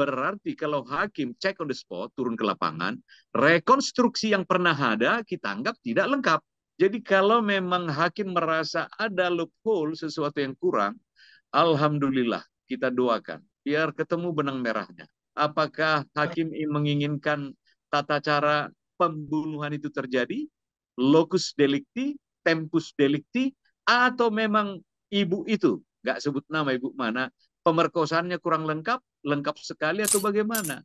Berarti kalau hakim cek on the spot, turun ke lapangan, rekonstruksi yang pernah ada kita anggap tidak lengkap. Jadi kalau memang hakim merasa ada loophole, sesuatu yang kurang, Alhamdulillah kita doakan. Biar ketemu benang merahnya. Apakah hakim menginginkan tata cara pembunuhan itu terjadi? Locus delicti, tempus delicti, atau memang ibu itu, nggak sebut nama ibu mana, pemerkosaannya kurang lengkap, lengkap sekali atau bagaimana?